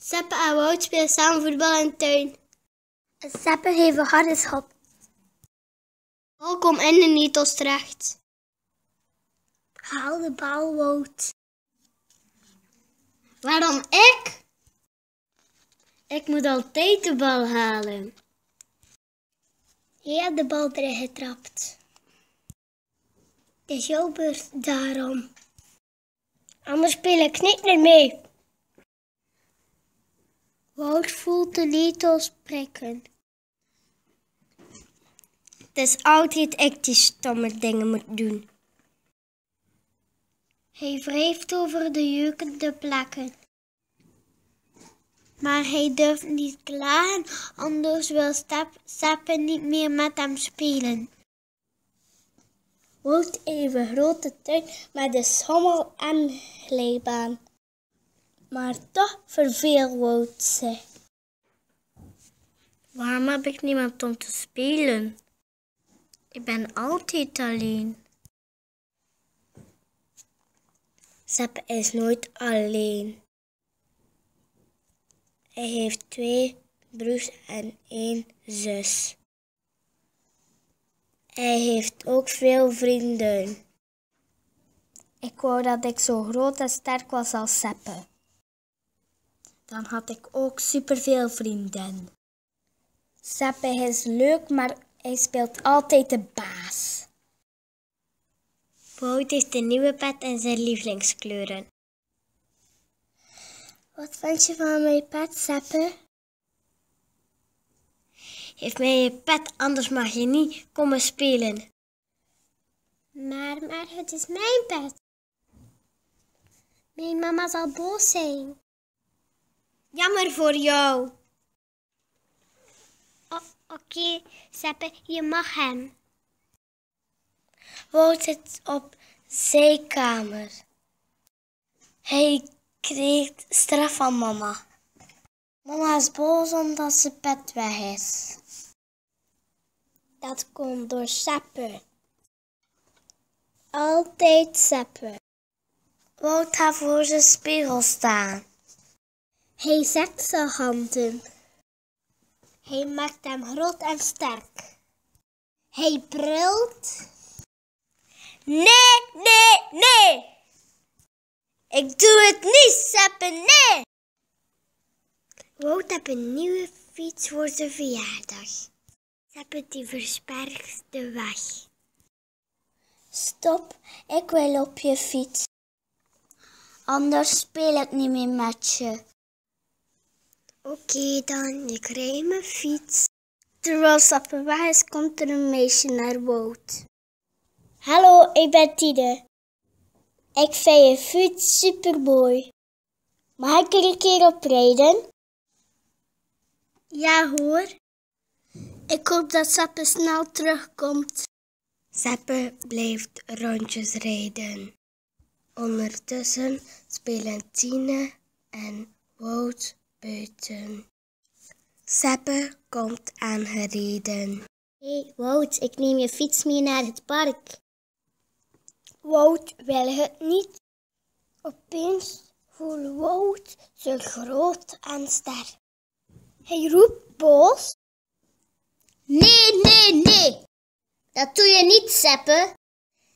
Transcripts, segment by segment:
Seppe en Wout spelen samen voetbal in de tuin. Seppe geeft een harde schop. Bal komt in de netels terecht. Haal de bal, Wout. Waarom ik? Ik moet altijd de bal halen. Je hebt de bal erin getrapt. Het is jouw beurt daarom. Anders speel ik niet meer mee. Wout voelt de netels prikken. Het is altijd ik die stomme dingen moet doen. Hij wrijft over de jeukende plekken. Maar hij durft niet klagen, anders wil Stap, Stappen niet meer met hem spelen. Wout even grote tuin met de schommel en glijbaan maar toch verveelwoot ze. Waarom heb ik niemand om te spelen? Ik ben altijd alleen. Sepp is nooit alleen. Hij heeft twee broers en één zus. Hij heeft ook veel vrienden. Ik wou dat ik zo groot en sterk was als Seppe dan had ik ook superveel vrienden. Sappe is leuk, maar hij speelt altijd de baas. Wout heeft een nieuwe pet en zijn lievelingskleuren. Wat vind je van mijn pet, Sappe? Geef mij je pet, anders mag je niet komen spelen. Maar, maar, het is mijn pet. Mijn mama zal boos zijn. Jammer voor jou. Oké, okay, je mag hem. Wout zit op zijkamer. Hij kreeg straf van mama. Mama is boos omdat ze pet weg is. Dat komt door Seppe. Altijd Seppe. Wout gaat voor zijn spiegel staan. Hij zet zijn handen. Hij maakt hem groot en sterk. Hij brult. Nee, nee, nee. Ik doe het niet, Seppen, nee. Wout heb een nieuwe fiets voor zijn verjaardag. Seppen die verspergt de weg. Stop, ik wil op je fiets. Anders speel ik niet meer met je. Oké dan, ik rij mijn fiets. Terwijl Sappen weg is, komt er een meisje naar Wout. Hallo, ik ben Tide. Ik vind je fiets mooi. Mag ik er een keer op rijden? Ja hoor. Ik hoop dat Sappen snel terugkomt. Sappen blijft rondjes rijden. Ondertussen spelen Tine en Wout buiten. Seppe komt aangereden. Hé, hey, Wout, ik neem je fiets mee naar het park. Wout wil het niet. Opeens voelt Wout zich groot en sterk. Hij roept boos. Nee, nee, nee. Dat doe je niet, Seppe.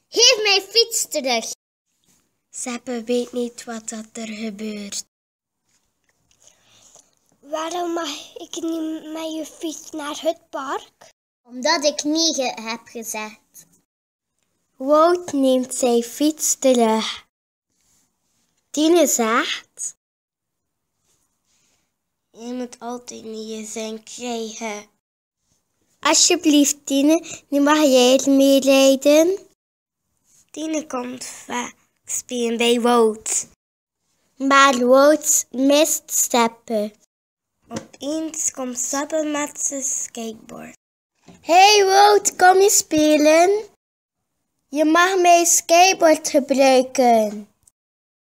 Geef mijn fiets terug. Seppe weet niet wat dat er gebeurt. Waarom mag ik niet met je fiets naar het park? Omdat ik nee heb gezegd. Wout neemt zijn fiets terug. Tine zegt... Je moet altijd niet zijn krijgen. Alsjeblieft, Tine, nu mag jij het meerijden. Tine komt vaak spelen bij Wout. Maar Wout mist stappen. Opeens komt sappen met zijn skateboard. Hey Wout, kom je spelen? Je mag mijn skateboard gebruiken.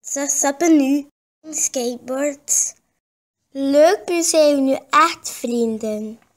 Zegt stappen nu. Skateboard. Leuk, nu zijn we nu echt vrienden.